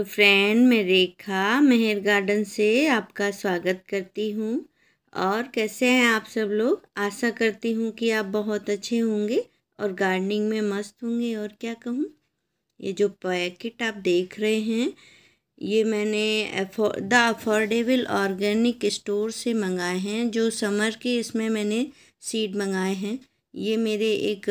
hello friend मैं रेखा मेहर garden से आपका स्वागत करती हूँ और कैसे हैं आप सब लोग आशा करती हूँ कि आप बहुत अच्छे होंगे और गार्डनिंग में मस्त होंगे और क्या कहूँ ये जो पैकेट आप देख रहे हैं ये मैंने द अफोर्डेबल ऑर्गेनिक स्टोर से मंगाए हैं जो समर के इसमें मैंने सीड मंगाए हैं ये मेरे एक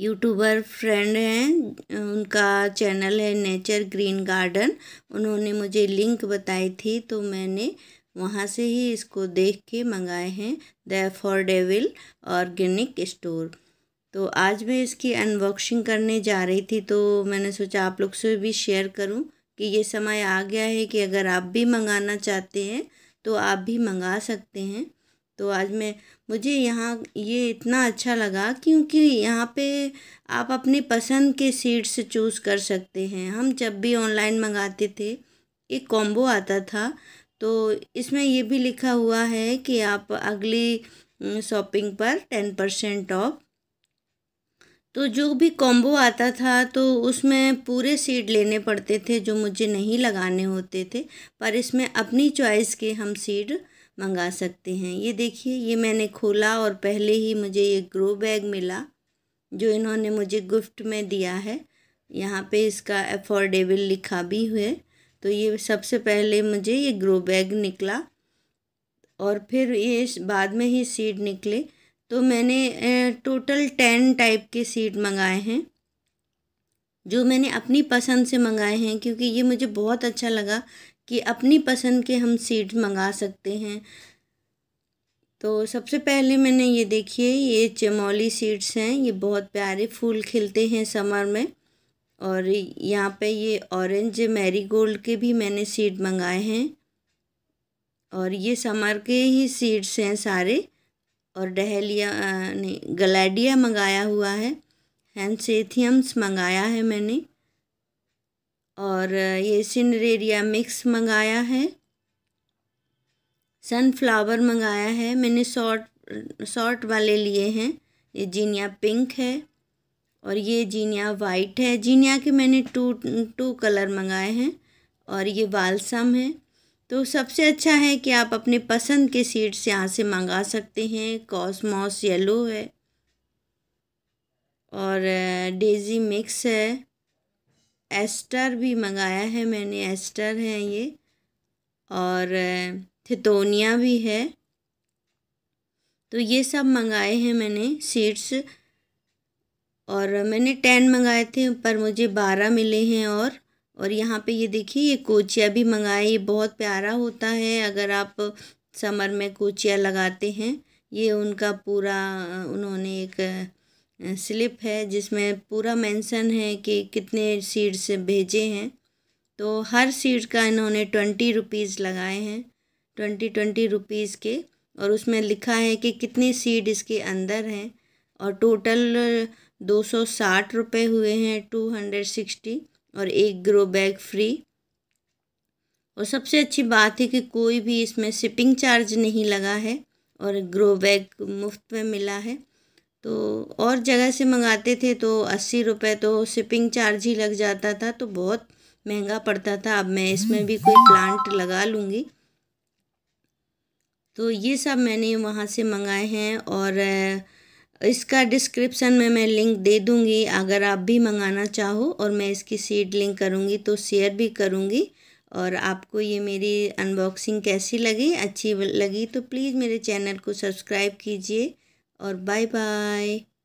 यूट्यूबर फ्रेंड हैं उनका चैनल है नेचर ग्रीन गार्डन उन्होंने मुझे लिंक बताई थी तो मैंने वहाँ से ही इसको देख के मंगाए हैं द अफोर्डेबल ऑर्गेनिक स्टोर तो आज मैं इसकी अनबॉक्सिंग करने जा रही थी तो मैंने सोचा आप लोग से भी शेयर करूं कि ये समय आ गया है कि अगर आप भी मंगाना चाहते हैं तो आप भी मंगा सकते हैं तो आज मैं मुझे यहाँ ये इतना अच्छा लगा क्योंकि यहाँ पे आप अपनी पसंद के सीड्स चूज़ कर सकते हैं हम जब भी ऑनलाइन मंगाते थे एक कॉम्बो आता था तो इसमें ये भी लिखा हुआ है कि आप अगली शॉपिंग पर टेन परसेंट ऑफ तो जो भी कॉम्बो आता था तो उसमें पूरे सीड लेने पड़ते थे जो मुझे नहीं लगाने होते थे पर इसमें अपनी चॉइस के हम सीड मंगा सकते हैं ये देखिए ये मैंने खोला और पहले ही मुझे ये ग्रो बैग मिला जो इन्होंने मुझे गिफ्ट में दिया है यहाँ पे इसका अफोर्डेबल लिखा भी हुए तो ये सबसे पहले मुझे ये ग्रो बैग निकला और फिर ये बाद में ही सीड निकले तो मैंने टोटल टेन टाइप के सीड मंगाए हैं जो मैंने अपनी पसंद से मंगाए हैं क्योंकि ये मुझे बहुत अच्छा लगा कि अपनी पसंद के हम सीड्स मंगा सकते हैं तो सबसे पहले मैंने ये देखिए ये चमोली सीड्स हैं ये बहुत प्यारे फूल खिलते हैं समर में और यहाँ पे ये ऑरेंज मैरीगोल्ड गोल्ड के भी मैंने सीड मंगाए हैं और ये समर के ही सीड्स हैं सारे और डहलिया नहीं गलेडिया मंगाया हुआ है हैंसेथियम्स मंगाया है मैंने और ये सिनरेरिया मिक्स मंगाया है सनफ्लावर मंगाया है मैंने शॉर्ट शॉर्ट वाले लिए हैं ये जीनिया पिंक है और ये जीनिया वाइट है जीनिया के मैंने टू टू कलर मंगाए हैं और ये वालसम है तो सबसे अच्छा है कि आप अपने पसंद के सीड्स यहाँ से मंगा सकते हैं कॉसमॉस येलो है और डेजी मिक्स है एस्टर भी मंगाया है मैंने एस्टर है ये और थितोनिया भी है तो ये सब मंगाए हैं मैंने सीड्स और मैंने टेन मंगाए थे पर मुझे बारह मिले हैं और और यहाँ पे ये देखिए ये कोचिया भी मंगाए ये बहुत प्यारा होता है अगर आप समर में कोचिया लगाते हैं ये उनका पूरा उन्होंने एक स्लिप है जिसमें पूरा मेंशन है कि कितने सीड्स भेजे हैं तो हर सीड का इन्होंने ट्वेंटी रुपीज़ लगाए हैं ट्वेंटी ट्वेंटी रुपीज़ के और उसमें लिखा है कि कितनी सीड इसके अंदर हैं और टोटल दो सौ साठ रुपये हुए हैं टू हंड्रेड सिक्सटी और एक ग्रो बैग फ्री और सबसे अच्छी बात है कि कोई भी इसमें शिपिंग चार्ज नहीं लगा है और ग्रो बैग मुफ्त में मिला है तो और जगह से मंगाते थे तो अस्सी रुपये तो शिपिंग चार्ज ही लग जाता था तो बहुत महंगा पड़ता था अब मैं इसमें भी कोई प्लांट लगा लूँगी तो ये सब मैंने वहाँ से मंगाए हैं और इसका डिस्क्रिप्शन में मैं लिंक दे दूँगी अगर आप भी मंगाना चाहो और मैं इसकी सीड लिंक करूँगी तो शेयर भी करूँगी और आपको ये मेरी अनबॉक्सिंग कैसी लगी अच्छी लगी तो प्लीज़ मेरे चैनल को सब्सक्राइब कीजिए और बाय बाय